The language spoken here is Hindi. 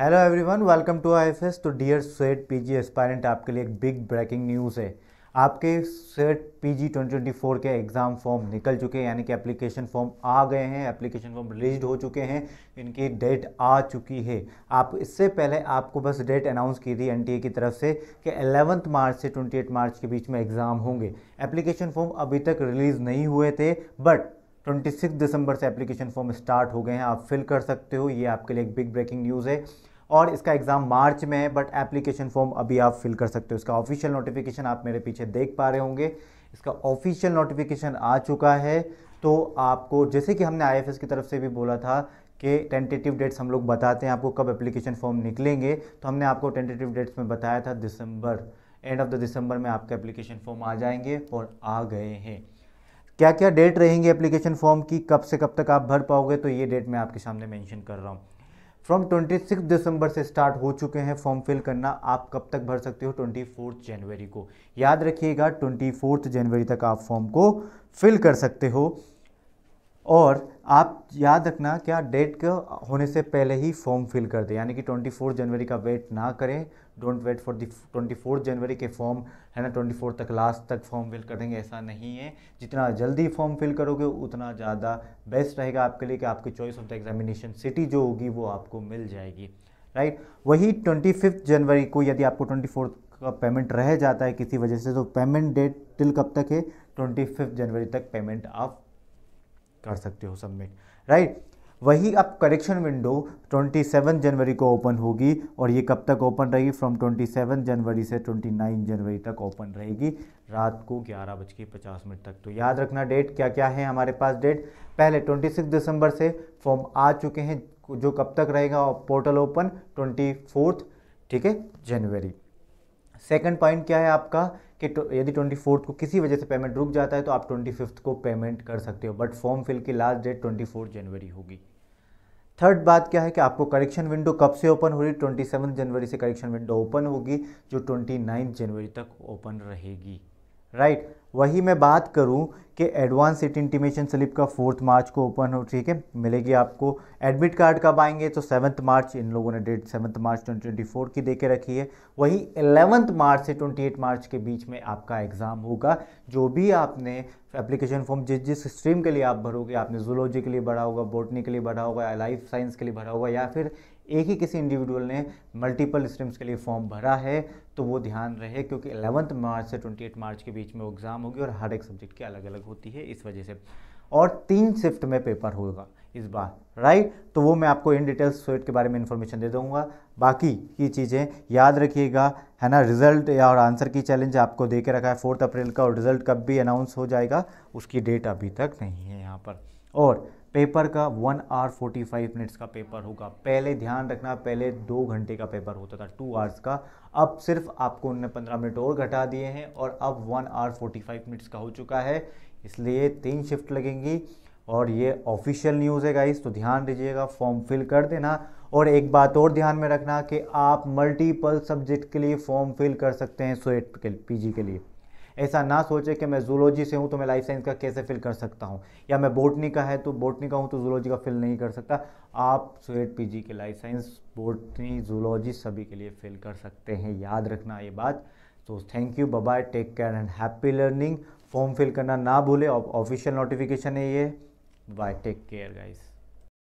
hello everyone welcome to I F S तो डियर स्वेट पीजी एस्पायरेंट आपके लिए एक बिग ब्रेकिंग न्यूज़ है आपके स्वेट पीजी 2024 के एग्ज़ाम फॉर्म निकल चुके हैं यानी कि एप्लीकेशन फॉर्म आ गए हैं एप्लीकेशन फॉर्म रिलीज हो चुके हैं इनकी डेट आ चुकी है आप इससे पहले आपको बस डेट अनाउंस की थी एनटीए की तरफ से कि एलेवंथ मार्च से ट्वेंटी मार्च के बीच में एग्ज़ाम होंगे एप्लीकेशन फॉर्म अभी तक रिलीज़ नहीं हुए थे बट ट्वेंटी सिक्स दिसंबर से एप्लीकेशन फॉर्म स्टार्ट हो गए हैं आप फिल कर सकते हो ये आपके लिए एक बिग ब्रेकिंग न्यूज़ है और इसका एग्ज़ाम मार्च में है बट एप्लीकेशन फॉर्म अभी आप फिल कर सकते हो इसका ऑफिशियल नोटिफिकेशन आप मेरे पीछे देख पा रहे होंगे इसका ऑफिशियल नोटिफिकेशन आ चुका है तो आपको जैसे कि हमने आई की तरफ से भी बोला था के टेंटेटिव डेट्स हम लोग बताते हैं आपको कब एप्लीकेशन फॉर्म निकलेंगे तो हमने आपको टेंटेटिव डेट्स में बताया था December end of the December में आपके एप्लीकेशन फॉर्म आ जाएंगे और आ गए हैं क्या क्या डेट रहेंगे एप्लीकेशन फॉर्म की कब से कब तक आप भर पाओगे तो ये डेट मैं आपके सामने मेंशन कर रहा हूँ फ्रॉम ट्वेंटी सिक्स दिसंबर से स्टार्ट हो चुके हैं फॉर्म फिल करना आप कब तक भर सकते हो ट्वेंटी फोर्थ जनवरी को याद रखिएगा ट्वेंटी फोर्थ जनवरी तक आप फॉर्म को फिल कर सकते हो और आप याद रखना क्या डेट का होने से पहले ही फॉर्म फिल कर दें यानी कि 24 जनवरी का वेट ना करें don't wait for the 24 January के फॉर्म है ना 24 तक लास्ट तक फॉर्म फिल कर देंगे ऐसा नहीं है जितना जल्दी फॉर्म फिल करोगे उतना ज़्यादा बेस्ट रहेगा आपके लिए कि आपकी choice of the examination city जो होगी वो आपको मिल जाएगी राइट वही ट्वेंटी जनवरी को यदि आपको ट्वेंटी का पेमेंट रह जाता है किसी वजह से तो पेमेंट डेट टिल कब तक है ट्वेंटी जनवरी तक पेमेंट आप कर सकते हो सबमिट राइट वही अब करेक्शन विंडो 27 जनवरी को ओपन होगी और ये कब तक ओपन रहेगी फ्रॉम 27 जनवरी से 29 जनवरी तक ओपन रहेगी रात को ग्यारह बज के पचास मिनट तक तो याद रखना डेट क्या क्या है हमारे पास डेट पहले 26 दिसंबर से फॉर्म आ चुके हैं जो कब तक रहेगा पोर्टल ओपन ट्वेंटी ठीक है जनवरी सेकंड पॉइंट क्या है आपका कि तो यदि ट्वेंटी फोर्थ को किसी वजह से पेमेंट रुक जाता है तो आप ट्वेंटी फिफ्थ को पेमेंट कर सकते हो बट फॉर्म फिल की last date twenty fourth January होगी थर्ड बात क्या है कि आपको करेक्शन विंडो कब से ओपन हो रही ट्वेंटी सेवन जनवरी से करेक्शन विंडो ओपन होगी जो ट्वेंटी नाइन्थ जनवरी तक ओपन रहेगी राइट वही मैं बात करूं कि एडवांस सीट इंटीमेशन स्लिप का फोर्थ मार्च को ओपन हो ठीक है मिलेगी आपको एडमिट कार्ड कब आएंगे तो सेवन्थ मार्च इन लोगों ने डेट सेवन्थ मार्च 2024 की दे के रखी है वही एलेवंथ मार्च से 28 मार्च के बीच में आपका एग्ज़ाम होगा जो भी आपने एप्लीकेशन फॉर्म जिस जिस स्ट्रीम के लिए आप भरोगे आपने जूलॉजी के लिए भरा होगा बोटनी के लिए भरा होगा लाइफ साइंस के लिए भरा होगा या फिर एक ही किसी इंडिविजुअल ने मल्टीपल स्ट्रीम्स के लिए फॉर्म भरा है तो वो ध्यान रहे क्योंकि एलेवंथ मार्च से ट्वेंटी मार्च के बीच में एग्ज़ाम होगी और हर एक सब्जेक्ट की अलग अलग होती है इस वजह से और तीन शिफ्ट में पेपर होगा इस बार राइट तो वो मैं आपको इन डिटेल्स स्वेट के बारे में इन्फॉर्मेशन दे दूंगा बाकी की चीज़ें याद रखिएगा है ना रिजल्ट या और आंसर की चैलेंज आपको दे के रखा है फोर्थ अप्रैल का और रिजल्ट कब भी अनाउंस हो जाएगा उसकी डेट अभी तक नहीं है यहाँ पर और पेपर का one hour forty five minutes का पेपर होगा पहले ध्यान रखना पहले दो घंटे का पेपर होता था टू आवर्स का अब सिर्फ आपको उनने पंद्रह मिनट और घटा दिए हैं और अब one hour forty five minutes का हो चुका है इसलिए तीन शिफ्ट लगेंगी और ये ऑफिशियल न्यूज़ है गाइस तो ध्यान दीजिएगा फॉर्म फिल कर देना और एक बात और ध्यान में रखना कि आप मल्टीपल सब्जेक्ट के लिए फॉर्म फिल कर सकते हैं सोएट के पी के लिए ऐसा ना सोचे कि मैं जूलॉजी से हूँ तो मैं लाइफ साइंस का कैसे फिल कर सकता हूँ या मैं बोटनी का है तो बोटनी का हूँ तो जूलॉजी का फिल नहीं कर सकता आप स्वेट पी के लाइफ साइंस बोटनी जूलॉजी सभी के लिए फिल कर सकते हैं याद रखना ये बात तो thank you bye take care and happy learning form fill करना ना भूले ऑफिशियल नोटिफिकेशन है ये बाय टेक केयर गाइस